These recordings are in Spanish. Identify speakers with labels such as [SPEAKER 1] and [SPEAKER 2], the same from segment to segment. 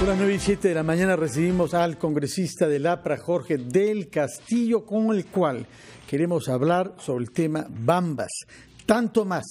[SPEAKER 1] A las 9 y 7 de la mañana recibimos al congresista del APRA, Jorge del Castillo, con el cual queremos hablar sobre el tema Bambas. Tanto más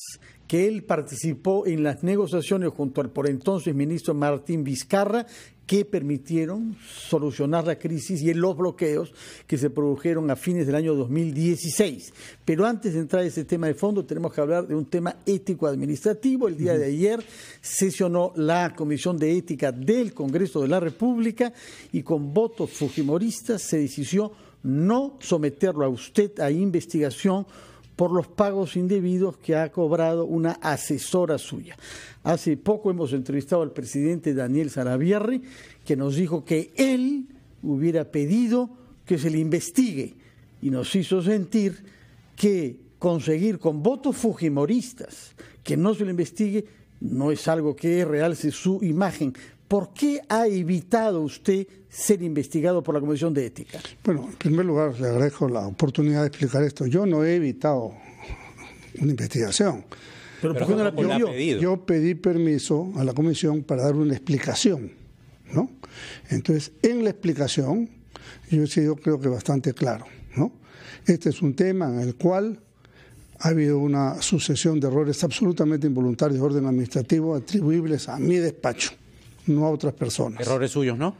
[SPEAKER 1] que él participó en las negociaciones junto al por entonces ministro Martín Vizcarra que permitieron solucionar la crisis y los bloqueos que se produjeron a fines del año 2016. Pero antes de entrar a ese tema de fondo, tenemos que hablar de un tema ético-administrativo. El día de ayer sesionó la Comisión de Ética del Congreso de la República y con votos fujimoristas se decidió no someterlo a usted a investigación por los pagos indebidos que ha cobrado una asesora suya. Hace poco hemos entrevistado al presidente Daniel Sarabierri, que nos dijo que él hubiera pedido que se le investigue y nos hizo sentir que conseguir con votos fujimoristas que no se le investigue no es algo que realce su imagen ¿Por qué ha evitado usted ser investigado por la Comisión de Ética?
[SPEAKER 2] Bueno, en primer lugar, le agradezco la oportunidad de explicar esto. Yo no he evitado una investigación.
[SPEAKER 1] ¿Pero, ¿por qué no la pidió? Yo, yo
[SPEAKER 2] pedí permiso a la Comisión para dar una explicación. Entonces, en la explicación, yo he sido creo que bastante claro. ¿no? Este es un tema en el cual ha habido una sucesión de errores absolutamente involuntarios de orden administrativo atribuibles a mi despacho no a otras personas.
[SPEAKER 3] Errores suyos, ¿no?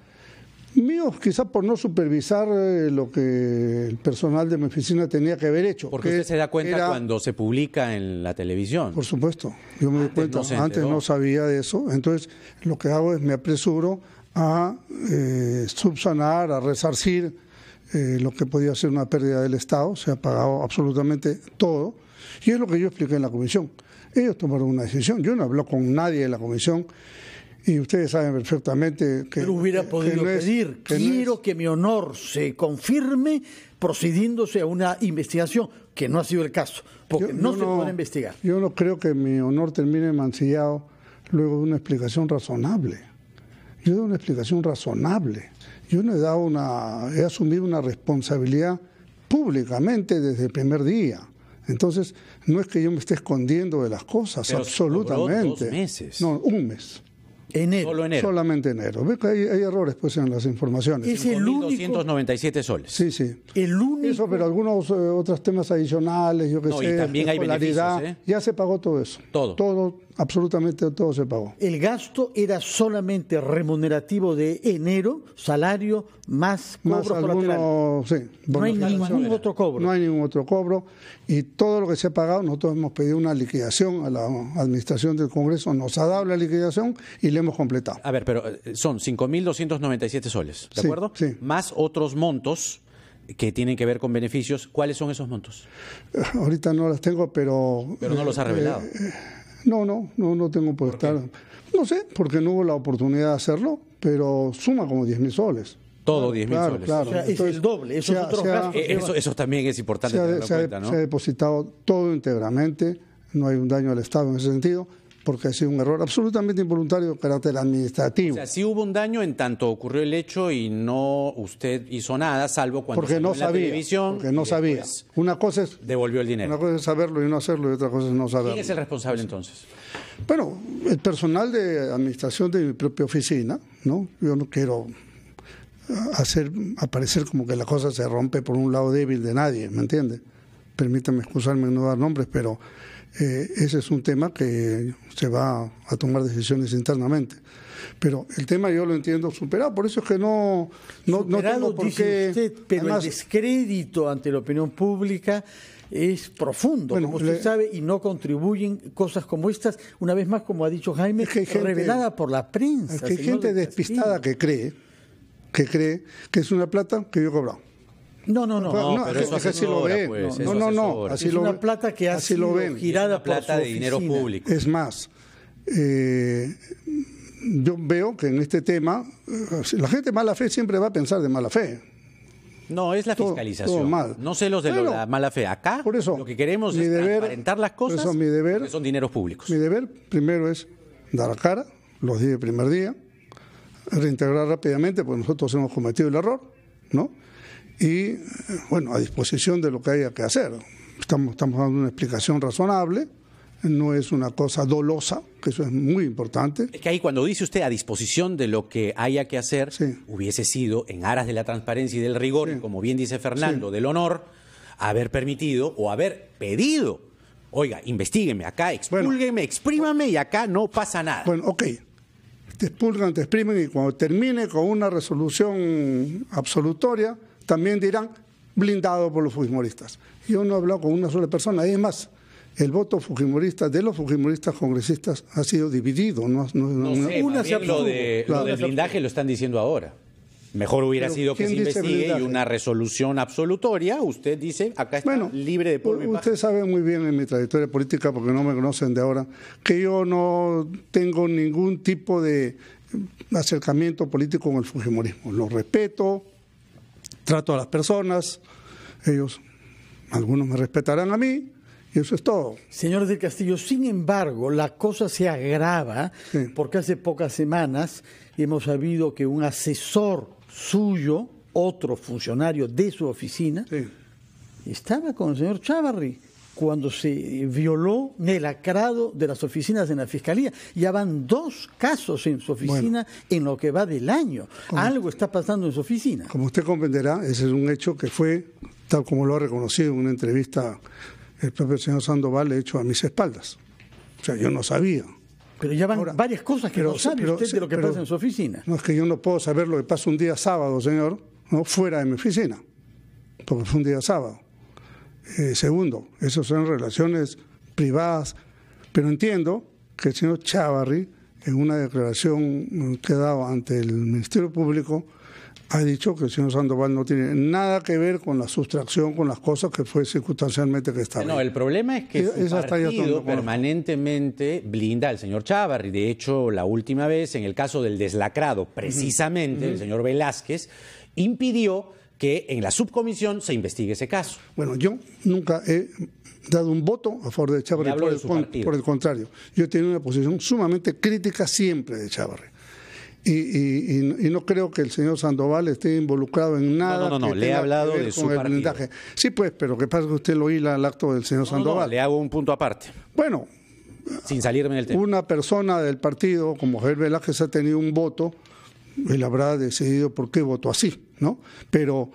[SPEAKER 2] Míos, quizás por no supervisar eh, lo que el personal de mi oficina tenía que haber hecho. Porque usted se da
[SPEAKER 3] cuenta cuando se publica en la televisión. Por
[SPEAKER 2] supuesto, yo me doy cuenta, antes no sabía de eso, entonces lo que hago es me apresuro a eh, subsanar, a resarcir eh, lo que podía ser una pérdida del Estado, se ha pagado absolutamente todo, y es lo que yo expliqué en la comisión. Ellos tomaron una decisión, yo no hablo con nadie de la comisión. Y ustedes saben perfectamente
[SPEAKER 1] que. Pero hubiera podido pedir, quiero que mi honor se confirme procediéndose a una investigación, que no ha sido el caso, porque no, se puede investigar.
[SPEAKER 2] Yo no creo que mi honor termine mancillado luego de una explicación razonable. Yo he dado una explicación razonable. Yo no he dado una. He asumido una responsabilidad públicamente desde el primer día. Entonces, no es que yo me esté escondiendo de las cosas, absolutamente. Dos meses. No, un mes. Enero. enero. Solamente enero. ve que hay, errores pues en las informaciones? Es
[SPEAKER 3] el único. soles. Sí, sí. El único.
[SPEAKER 2] Eso, pero algunos eh, otros temas adicionales, yo que no, sé. Y también hay beneficios, ¿eh? Ya se pagó todo eso. Todo. Todo, Absolutamente todo se pagó.
[SPEAKER 1] El gasto era solamente remunerativo de enero, salario más cobro más no hay ningún
[SPEAKER 2] otro cobro. No hay ningún otro cobro. Y todo lo que se ha pagado, nosotros hemos pedido una liquidación a la Administración del Congreso, nos ha dado la liquidación y la hemos completado.
[SPEAKER 3] A ver, pero eh, son 5.297 soles, ¿de acuerdo? Sí. Más otros montos que tienen que ver con beneficios. ¿Cuáles son esos montos?
[SPEAKER 2] Eh, ahorita no las tengo, pero... Pero no los ha eh, revelado. No, no, no, no tengo por estar. No sé, porque no hubo la oportunidad de hacerlo, pero suma como diez mil soles.
[SPEAKER 3] Todo diez mil soles. Claro. O sea, es
[SPEAKER 2] el doble. Eh, eso, eso,
[SPEAKER 3] también es importante. cuenta, ¿no? se ha
[SPEAKER 2] depositado todo íntegramente. No hay un daño al Estado en ese sentido porque ha sido un error absolutamente involuntario de carácter administrativo. O
[SPEAKER 3] sea, sí hubo un daño en tanto ocurrió el hecho y no usted hizo nada, salvo cuando porque no en la televisión.
[SPEAKER 2] Porque no sabía. Una cosa es...
[SPEAKER 3] Devolvió el dinero.
[SPEAKER 2] Una cosa es saberlo y no hacerlo y otra cosa es no saberlo. ¿Quién es el responsable entonces? Bueno, el personal de administración de mi propia oficina, ¿no? Yo no quiero hacer aparecer como que la cosa se rompe por un lado débil de nadie, ¿me entiende? Permítame excusarme en no dar nombres, pero eh, ese es un tema que se va a tomar decisiones internamente. Pero el tema yo lo entiendo
[SPEAKER 1] superado, por eso es que no, no, no pero el descrédito ante la opinión pública es profundo, como usted sabe, y no contribuyen cosas como estas, una vez más, como ha dicho Jaime, revelada por la prensa. que hay gente
[SPEAKER 2] despistada que cree, que cree que es una plata que yo he cobrado. No, no, no. no, no así lo ven. Pues, no, no, no. Así es una plata que así lo girada plata de dinero público. Es más, eh, yo veo que en este tema eh, la gente de mala fe siempre va a pensar de mala fe.
[SPEAKER 3] No, es la fiscalización. No sé los de la mala fe. Acá por eso, lo que queremos es deber, las cosas mi deber, son dineros públicos.
[SPEAKER 2] Mi deber primero es dar a cara, los días de primer día, reintegrar rápidamente, porque nosotros hemos cometido el error, ¿no? y, bueno, a disposición de lo que haya que hacer. Estamos, estamos dando una explicación razonable, no es una cosa dolosa, que eso es muy importante. Es
[SPEAKER 3] que ahí cuando dice usted a disposición de lo que haya que hacer, hubiese sido en aras de la transparencia y del rigor, como bien dice Fernando, del honor, haber permitido o haber pedido, oiga, investigueme acá, expúlgueme, exprímame y acá no pasa nada. Bueno, ok, te expulgan, te exprimen y cuando
[SPEAKER 2] termine con una resolución absolutoria, también dirán blindado por los fujimoristas. Yo no he hablado con una sola persona. Es más, el voto fujimorista de los fujimoristas congresistas ha sido dividido. No, sé, lo, del blindaje
[SPEAKER 3] lo están diciendo ahora. Mejor hubiera sido que se investigue y una resolución absolutoria. Usted dice, acá está bueno, libre de
[SPEAKER 2] polvo. usted sabe muy bien en mi trayectoria política, porque no me conocen de ahora, que yo no tengo ningún tipo de acercamiento político con el fujimorismo. Lo respeto, trato a las personas,
[SPEAKER 1] ellos, algunos me respetarán a mí, y eso es todo. Señores del Castillo, sin embargo, la cosa se agrava porque hace pocas semanas hemos sabido que un asesor suyo, otro funcionario de su oficina, estaba con el señor Chavarri cuando se violó el acrado de las oficinas en la Fiscalía. Ya van dos casos en su oficina en lo que va del año. Algo está pasando en su oficina.
[SPEAKER 2] Como usted comprenderá, ese es un hecho que fue, tal como lo ha reconocido en una entrevista el propio señor Sandoval, hecho a mis espaldas.
[SPEAKER 1] O sea, yo no sabía. Pero ya van varias cosas que no sabe usted de lo que pasa en su oficina.
[SPEAKER 2] No, es que yo no puedo saber lo que pasa un día sábado, señor, no fuera de mi oficina, porque fue un día sábado. Eh, segundo, esas son relaciones privadas, pero entiendo que el señor Chavarri, en una declaración que ha dado ante el Ministerio Público, ha dicho que el señor Sandoval no tiene nada que ver con la sustracción, con las cosas que fue circunstancialmente que estaba.
[SPEAKER 3] No, el problema es que su partido permanentemente blinda al señor Chávarri. De hecho, la última vez, en el caso del deslacrado, precisamente, el señor Velázquez impidió que en la subcomisión se investigue ese caso.
[SPEAKER 2] Bueno, yo nunca he dado un voto a favor de Chávarri, por, el, contrario. Yo he tenido una posición sumamente crítica siempre de Chávarri. Y, no creo que el señor Sandoval esté involucrado en nada. No, no, no, le he hablado de su Sí, pues, pero ¿qué pasa que usted lo hila al acto del señor Sandoval? No, le
[SPEAKER 3] hago un punto aparte. Bueno, sin salirme del tema.
[SPEAKER 2] Una persona del partido como Javier Velázquez ha tenido un voto, él habrá decidido por qué votó así. Pero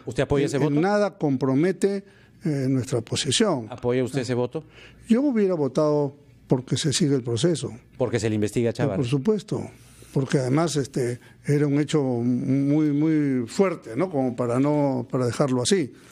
[SPEAKER 2] nada compromete eh, nuestra posición.
[SPEAKER 3] ¿Apoya usted ese voto?
[SPEAKER 2] Yo hubiera votado porque se sigue el proceso.
[SPEAKER 3] Porque se le investiga a Por
[SPEAKER 2] supuesto, porque además este era un hecho muy muy fuerte, ¿no? Como para no para dejarlo así.